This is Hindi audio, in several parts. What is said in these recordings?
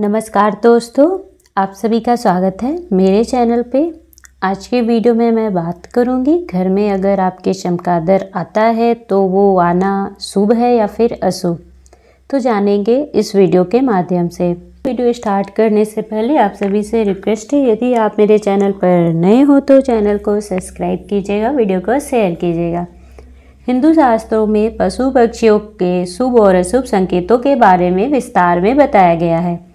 नमस्कार दोस्तों आप सभी का स्वागत है मेरे चैनल पे आज के वीडियो में मैं बात करूंगी घर में अगर आपके चमकादर आता है तो वो आना शुभ है या फिर अशुभ तो जानेंगे इस वीडियो के माध्यम से वीडियो स्टार्ट करने से पहले आप सभी से रिक्वेस्ट है यदि आप मेरे चैनल पर नए हो तो चैनल को सब्सक्राइब कीजिएगा वीडियो को शेयर कीजिएगा हिंदू शास्त्रों में पशु पक्षियों के शुभ और अशुभ संकेतों के बारे में विस्तार में बताया गया है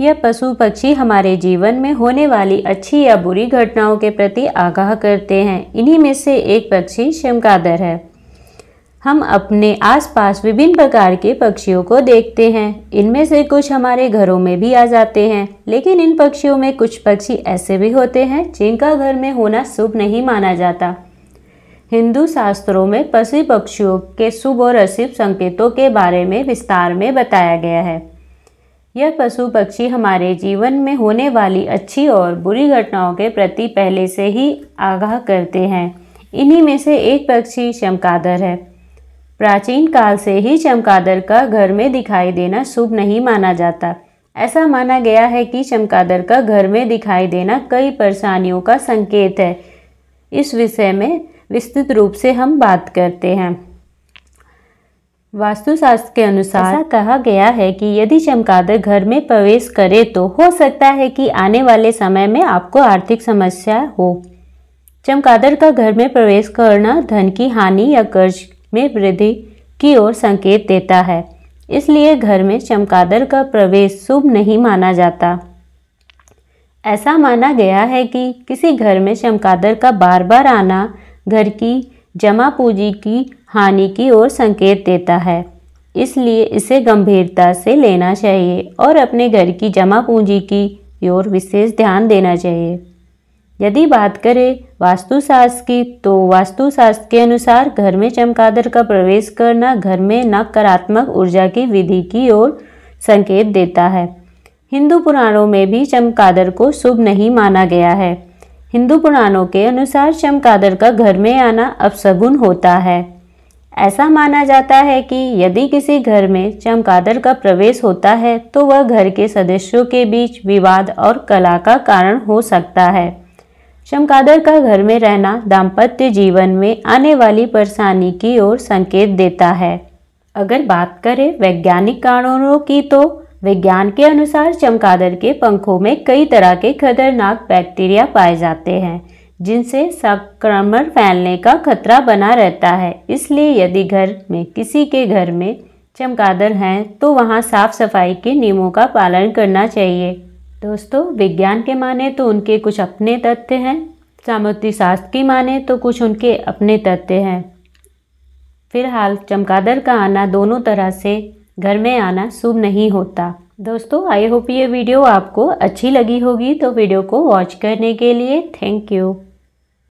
यह पशु पक्षी हमारे जीवन में होने वाली अच्छी या बुरी घटनाओं के प्रति आगाह करते हैं इन्हीं में से एक पक्षी शमकादर है हम अपने आसपास विभिन्न प्रकार के पक्षियों को देखते हैं इनमें से कुछ हमारे घरों में भी आ जाते हैं लेकिन इन पक्षियों में कुछ पक्षी ऐसे भी होते हैं जिनका घर में होना शुभ नहीं माना जाता हिंदू शास्त्रों में पशु पक्षियों के शुभ और अशुभ संकेतों के बारे में विस्तार में बताया गया है यह पशु पक्षी हमारे जीवन में होने वाली अच्छी और बुरी घटनाओं के प्रति पहले से ही आगाह करते हैं इन्हीं में से एक पक्षी चमकादर है प्राचीन काल से ही चमकादर का घर में दिखाई देना शुभ नहीं माना जाता ऐसा माना गया है कि चमकादर का घर में दिखाई देना कई परेशानियों का संकेत है इस विषय में विस्तृत रूप से हम बात करते हैं वास्तुशास्त्र के अनुसार ऐसा कहा गया है कि यदि चमकादड़ घर में प्रवेश करे तो हो सकता है कि आने वाले समय में आपको आर्थिक समस्या हो चमकादड़ का घर में प्रवेश करना धन की हानि या कर्ज में वृद्धि की ओर संकेत देता है इसलिए घर में चमकादड़ का प्रवेश शुभ नहीं माना जाता ऐसा माना गया है कि किसी घर में चमकादड़ का बार बार आना घर की जमा पूंजी की हानि की ओर संकेत देता है इसलिए इसे गंभीरता से लेना चाहिए और अपने घर की जमा पूंजी की ओर विशेष ध्यान देना चाहिए यदि बात करें वास्तुशास्त्र की तो वास्तुशास्त्र के अनुसार घर में चमकादर का प्रवेश करना घर में नकारात्मक ऊर्जा की विधि की ओर संकेत देता है हिंदू पुराणों में भी चमकादर को शुभ नहीं माना गया है हिंदू पुराणों के अनुसार चमकादर का घर में आना अपसगुन होता है ऐसा माना जाता है कि यदि किसी घर में चमकादर का प्रवेश होता है तो वह घर के सदस्यों के बीच विवाद और कला का कारण हो सकता है चमकादर का घर में रहना दाम्पत्य जीवन में आने वाली परेशानी की ओर संकेत देता है अगर बात करें वैज्ञानिक कारणों की तो विज्ञान के अनुसार चमकादर के पंखों में कई तरह के खतरनाक बैक्टीरिया पाए जाते हैं जिनसे संक्रमण फैलने का खतरा बना रहता है इसलिए यदि घर में किसी के घर में चमगादड़ हैं तो वहाँ साफ सफाई के नियमों का पालन करना चाहिए दोस्तों विज्ञान के माने तो उनके कुछ अपने तथ्य हैं सामुद्री शास्त्र की माने तो कुछ उनके अपने तथ्य हैं फिलहाल चमगादड़ का आना दोनों तरह से घर में आना शुभ नहीं होता दोस्तों आई होप ये वीडियो आपको अच्छी लगी होगी तो वीडियो को वॉच करने के लिए थैंक यू